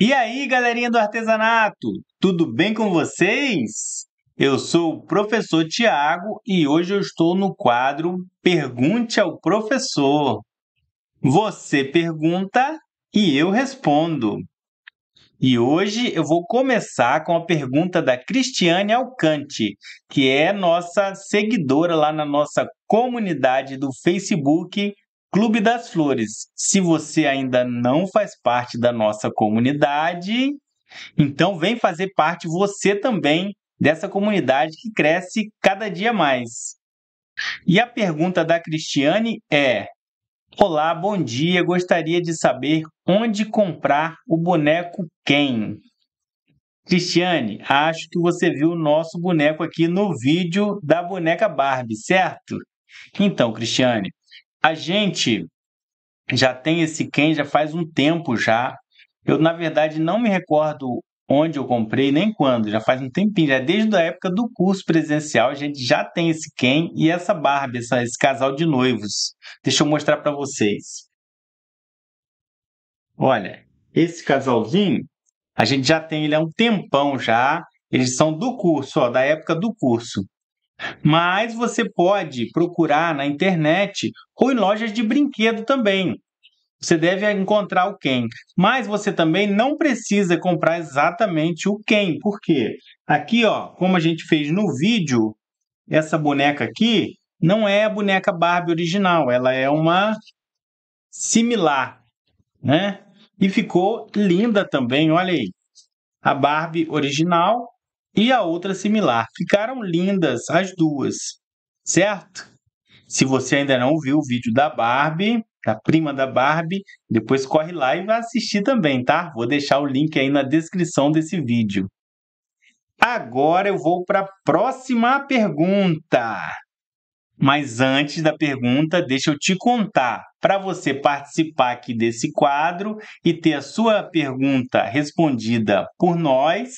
E aí, galerinha do artesanato, tudo bem com vocês? Eu sou o professor Tiago e hoje eu estou no quadro Pergunte ao Professor. Você pergunta e eu respondo. E hoje eu vou começar com a pergunta da Cristiane Alcante, que é nossa seguidora lá na nossa comunidade do Facebook Clube das Flores. Se você ainda não faz parte da nossa comunidade, então vem fazer parte você também dessa comunidade que cresce cada dia mais. E a pergunta da Cristiane é: Olá, bom dia. Gostaria de saber onde comprar o boneco quem? Cristiane, acho que você viu o nosso boneco aqui no vídeo da boneca Barbie, certo? Então, Cristiane, a gente já tem esse Ken já faz um tempo já. Eu, na verdade, não me recordo onde eu comprei, nem quando, já faz um tempinho, já é desde a época do curso presencial, a gente já tem esse Ken e essa Barbie, essa, esse casal de noivos. Deixa eu mostrar para vocês. Olha, esse casalzinho, a gente já tem ele há um tempão já, eles são do curso, ó, da época do curso. Mas você pode procurar na internet ou em lojas de brinquedo também. Você deve encontrar o Ken. Mas você também não precisa comprar exatamente o Ken. Por quê? Aqui, ó, como a gente fez no vídeo, essa boneca aqui não é a boneca Barbie original. Ela é uma similar, né? E ficou linda também, olha aí. A Barbie original e a outra similar. Ficaram lindas as duas, certo? Se você ainda não viu o vídeo da Barbie, da prima da Barbie, depois corre lá e vai assistir também, tá? Vou deixar o link aí na descrição desse vídeo. Agora eu vou para a próxima pergunta. Mas antes da pergunta, deixa eu te contar. Para você participar aqui desse quadro e ter a sua pergunta respondida por nós,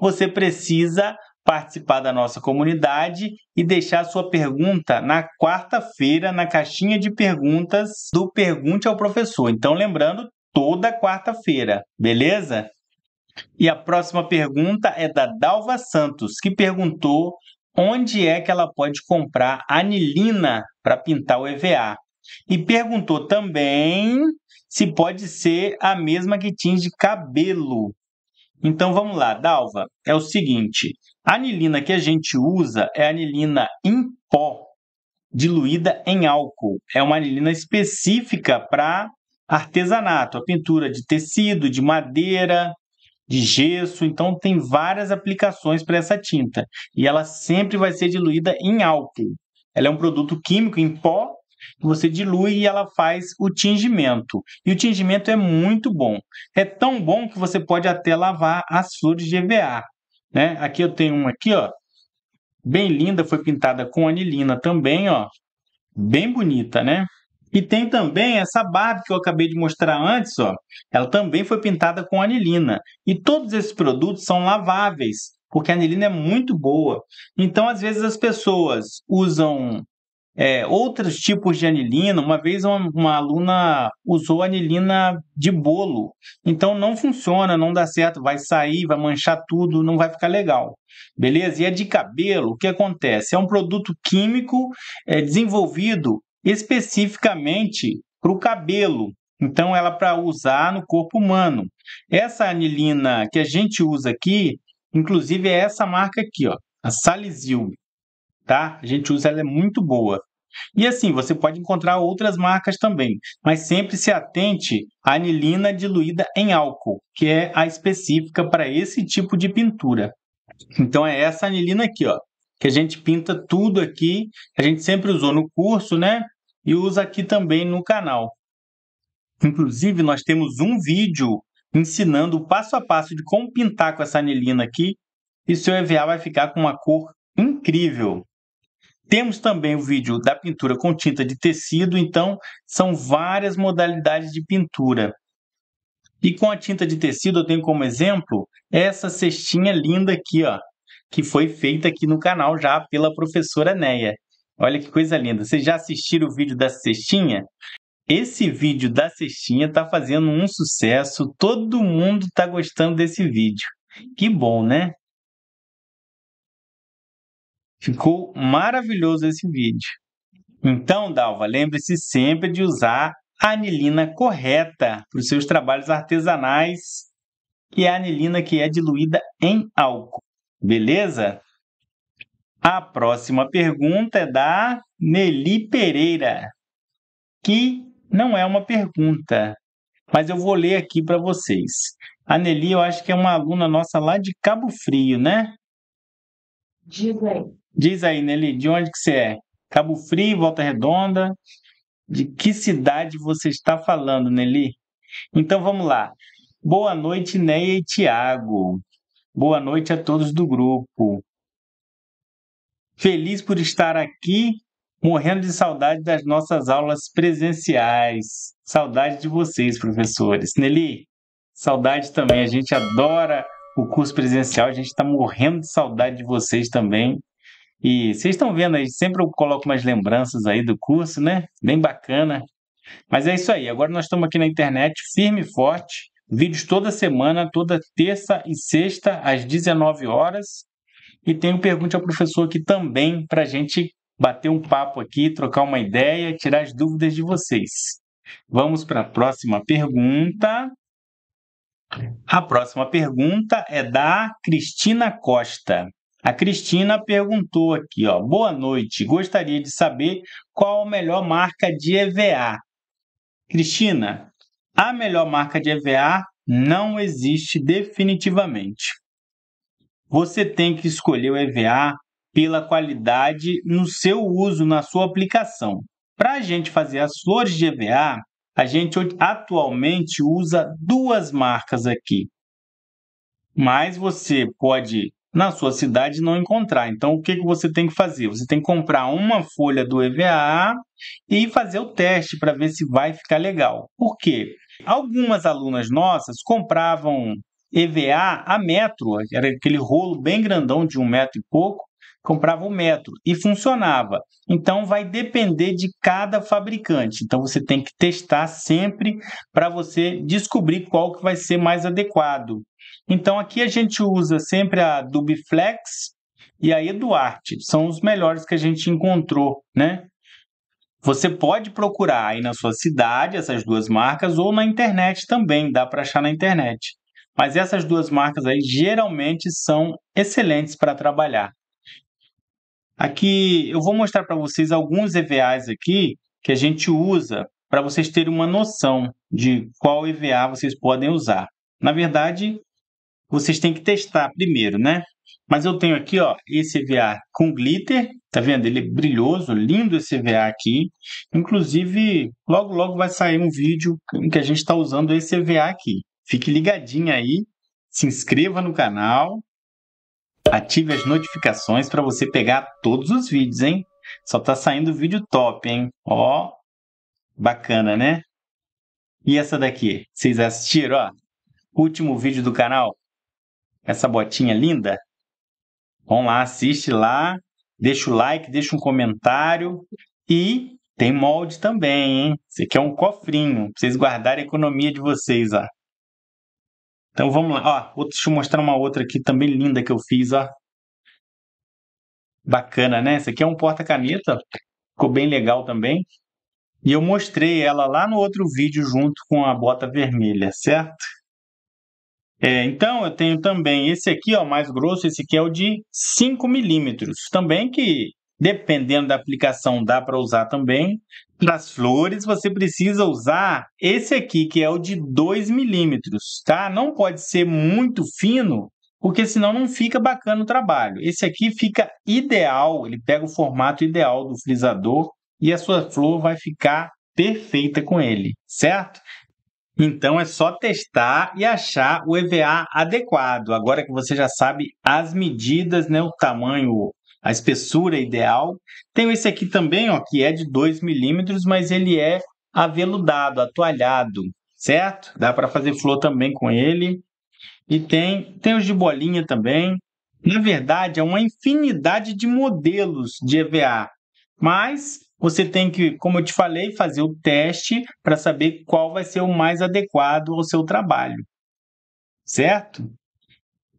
você precisa participar da nossa comunidade e deixar sua pergunta na quarta-feira na caixinha de perguntas do Pergunte ao Professor. Então, lembrando, toda quarta-feira, beleza? E a próxima pergunta é da Dalva Santos, que perguntou onde é que ela pode comprar anilina para pintar o EVA. E perguntou também se pode ser a mesma que tinge cabelo. Então vamos lá, Dalva. É o seguinte: a anilina que a gente usa é anilina em pó, diluída em álcool. É uma anilina específica para artesanato, a pintura de tecido, de madeira, de gesso, então tem várias aplicações para essa tinta e ela sempre vai ser diluída em álcool. Ela é um produto químico em pó que você dilui e ela faz o tingimento. E o tingimento é muito bom. É tão bom que você pode até lavar as flores de EVA. Né? Aqui eu tenho uma aqui, ó, bem linda, foi pintada com anilina também, ó, bem bonita, né? E tem também essa Barbie que eu acabei de mostrar antes, ó. Ela também foi pintada com anilina. E todos esses produtos são laváveis, porque a anilina é muito boa. Então, às vezes as pessoas usam é, outros tipos de anilina. Uma vez uma, uma, aluna usou anilina de bolo, então não funciona, não dá certo, vai sair, vai manchar tudo, não vai ficar legal. Beleza? E é de cabelo, o que acontece? É um produto químico é, desenvolvido especificamente para o cabelo. Então, ela é para usar no corpo humano. Essa anilina que a gente usa aqui, inclusive é essa marca aqui, ó, a Salisil, tá? A gente usa, ela é muito boa. E assim, você pode encontrar outras marcas também, mas sempre se atente à anilina diluída em álcool, que é a específica para esse tipo de pintura. Então é essa anilina aqui, ó, que a gente pinta tudo aqui, a gente sempre usou no curso, né? e usa aqui também no canal. Inclusive, nós temos um vídeo ensinando o passo a passo de como pintar com essa anilina aqui e seu EVA vai ficar com uma cor incrível. Temos também o vídeo da pintura com tinta de tecido, então são várias modalidades de pintura. E com a tinta de tecido eu tenho como exemplo essa cestinha linda aqui, ó, que foi feita aqui no canal já pela professora Neia. Olha que coisa linda. Vocês já assistiram o vídeo da cestinha? Esse vídeo da cestinha está fazendo um sucesso. Todo mundo está gostando desse vídeo. Que bom, né? Ficou maravilhoso esse vídeo. Então, Dalva, lembre-se sempre de usar a anilina correta para os seus trabalhos artesanais, que é a anilina que é diluída em álcool. Beleza? A próxima pergunta é da Nelly Pereira, que não é uma pergunta, mas eu vou ler aqui para vocês. A Nelly, eu acho que é uma aluna nossa lá de Cabo Frio, né? Diz aí. Diz aí, Nelly, de onde que você é? Cabo Frio, Volta Redonda? De que cidade você está falando, Nelly? Então vamos lá. Boa noite, Neia e Tiago. Boa noite a todos do grupo. Feliz por estar aqui, morrendo de saudade das nossas aulas presenciais. Saudade de vocês, professores. Nelly, saudade também. A gente adora o curso presencial, a gente está morrendo de saudade de vocês também. E vocês estão vendo aí, sempre eu coloco umas lembranças aí do curso, né? Bem bacana. Mas é isso aí. Agora nós estamos aqui na internet, firme e forte. Vídeos toda semana, toda terça e sexta, às 19 horas. E tem o Pergunte ao Professor aqui também para a gente bater um papo aqui, trocar uma ideia, tirar as dúvidas de vocês. Vamos para a próxima pergunta. A próxima pergunta é da Cristina Costa. A Cristina perguntou aqui, ó, boa noite, gostaria de saber qual a melhor marca de EVA. Cristina, a melhor marca de EVA não existe definitivamente você tem que escolher o EVA pela qualidade no seu uso, na sua aplicação. Para a gente fazer as flores de EVA, a gente atualmente usa duas marcas aqui. Mas você pode, na sua cidade, não encontrar. Então, o que, que você tem que fazer? Você tem que comprar uma folha do EVA e fazer o teste para ver se vai ficar legal. Por quê? Algumas alunas nossas compravam EVA a metro, era aquele rolo bem grandão de um metro e pouco, comprava um metro e funcionava. Então vai depender de cada fabricante. Então você tem que testar sempre para você descobrir qual que vai ser mais adequado. Então aqui a gente usa sempre a Dubiflex e a Eduarte, são os melhores que a gente encontrou, né? Você pode procurar aí na sua cidade essas duas marcas ou na internet também, dá para achar na internet. Mas essas duas marcas aí geralmente são excelentes para trabalhar. Aqui eu vou mostrar para vocês alguns EVAs aqui que a gente usa para vocês terem uma noção de qual EVA vocês podem usar. Na verdade, vocês têm que testar primeiro, né? Mas eu tenho aqui, ó, esse EVA com glitter, tá vendo? Ele é brilhoso, lindo esse EVA aqui. Inclusive, logo logo vai sair um vídeo em que a gente está usando esse EVA aqui. Fique ligadinho aí, se inscreva no canal, ative as notificações para você pegar todos os vídeos, hein? Só tá saindo vídeo top, hein? Ó, bacana, né? E essa daqui, vocês assistiram, ó? Último vídeo do canal, essa botinha linda. Vão lá, assiste lá, deixa o like, deixa um comentário e tem molde também, hein? Esse aqui é um cofrinho, pra vocês guardarem a economia de vocês, ó. Então vamos lá. Ó, deixa eu mostrar uma outra aqui também linda que eu fiz. Ó. Bacana, né? Essa aqui é um porta-caneta. Ficou bem legal também. E eu mostrei ela lá no outro vídeo junto com a bota vermelha, certo? É, então, eu tenho também esse aqui, ó, mais grosso, esse aqui é o de 5 milímetros. Também que Dependendo da aplicação, dá para usar também. Para as flores, você precisa usar esse aqui, que é o de 2 milímetros, tá? Não pode ser muito fino, porque senão não fica bacana o trabalho. Esse aqui fica ideal, ele pega o formato ideal do frisador e a sua flor vai ficar perfeita com ele, certo? Então é só testar e achar o EVA adequado. Agora que você já sabe as medidas, né, o tamanho a espessura ideal. Tenho esse aqui também, ó, que é de 2 milímetros, mas ele é aveludado, atualhado, certo? Dá para fazer flor também com ele. E tem, tem os de bolinha também. Na verdade, é uma infinidade de modelos de EVA, mas você tem que, como eu te falei, fazer o teste para saber qual vai ser o mais adequado ao seu trabalho, certo?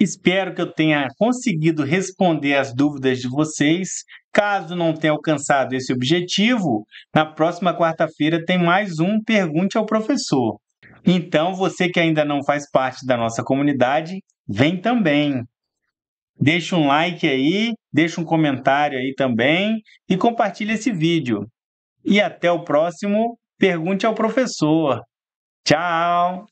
Espero que eu tenha conseguido responder as dúvidas de vocês. Caso não tenha alcançado esse objetivo, na próxima quarta-feira tem mais um Pergunte ao Professor. Então, você que ainda não faz parte da nossa comunidade, vem também. Deixa um like aí, deixa um comentário aí também e compartilha esse vídeo. E até o próximo Pergunte ao Professor. Tchau!